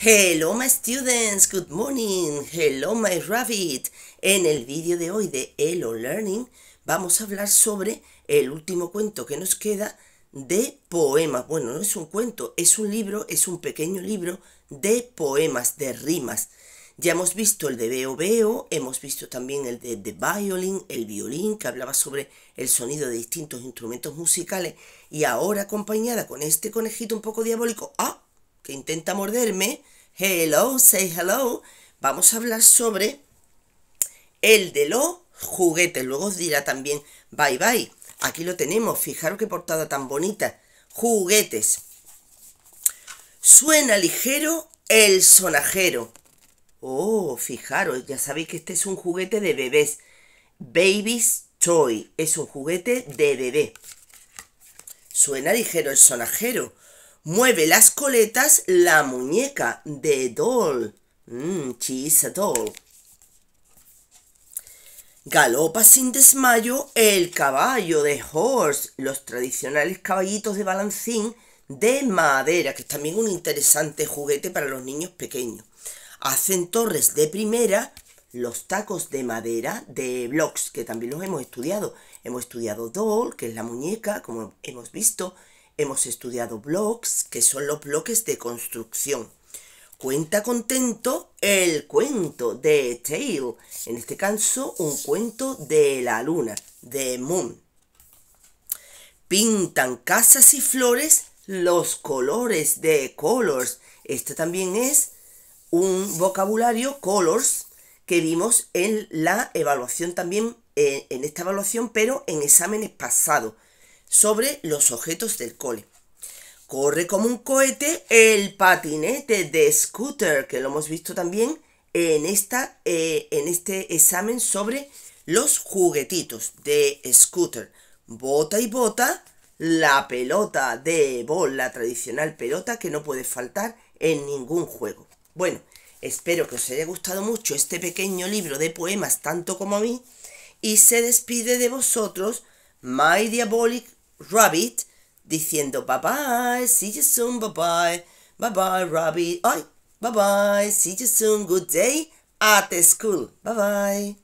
Hello my students, good morning, hello my rabbit. En el vídeo de hoy de Hello Learning vamos a hablar sobre el último cuento que nos queda de poemas. Bueno, no es un cuento, es un libro, es un pequeño libro de poemas, de rimas. Ya hemos visto el de Veo Veo, hemos visto también el de The Violin, el violín que hablaba sobre el sonido de distintos instrumentos musicales y ahora acompañada con este conejito un poco diabólico. ¡Ah! que intenta morderme, hello, say hello, vamos a hablar sobre el de los juguetes. Luego os dirá también bye bye. Aquí lo tenemos, fijaros qué portada tan bonita. Juguetes. Suena ligero el sonajero. Oh, fijaros, ya sabéis que este es un juguete de bebés. Baby's Toy. Es un juguete de bebé. Suena ligero el sonajero. Mueve las coletas la muñeca de Doll. Mmm, a doll. Galopa sin desmayo el caballo de Horse, los tradicionales caballitos de balancín de madera, que es también un interesante juguete para los niños pequeños. Hacen torres de primera los tacos de madera de blocks, que también los hemos estudiado. Hemos estudiado doll, que es la muñeca, como hemos visto, Hemos estudiado blocks que son los bloques de construcción. Cuenta contento el cuento de Tale, en este caso un cuento de la luna, de Moon. Pintan casas y flores los colores de colors. Este también es un vocabulario colors que vimos en la evaluación también, eh, en esta evaluación, pero en exámenes pasados sobre los objetos del cole. Corre como un cohete el patinete de scooter, que lo hemos visto también en, esta, eh, en este examen sobre los juguetitos de scooter. Bota y bota la pelota de bola la tradicional pelota que no puede faltar en ningún juego. Bueno, espero que os haya gustado mucho este pequeño libro de poemas tanto como a mí y se despide de vosotros My Diabolic Rabbit diciendo bye bye, see you soon, bye bye, bye bye, Rabbit, bye bye, see you soon, good day at school, bye bye.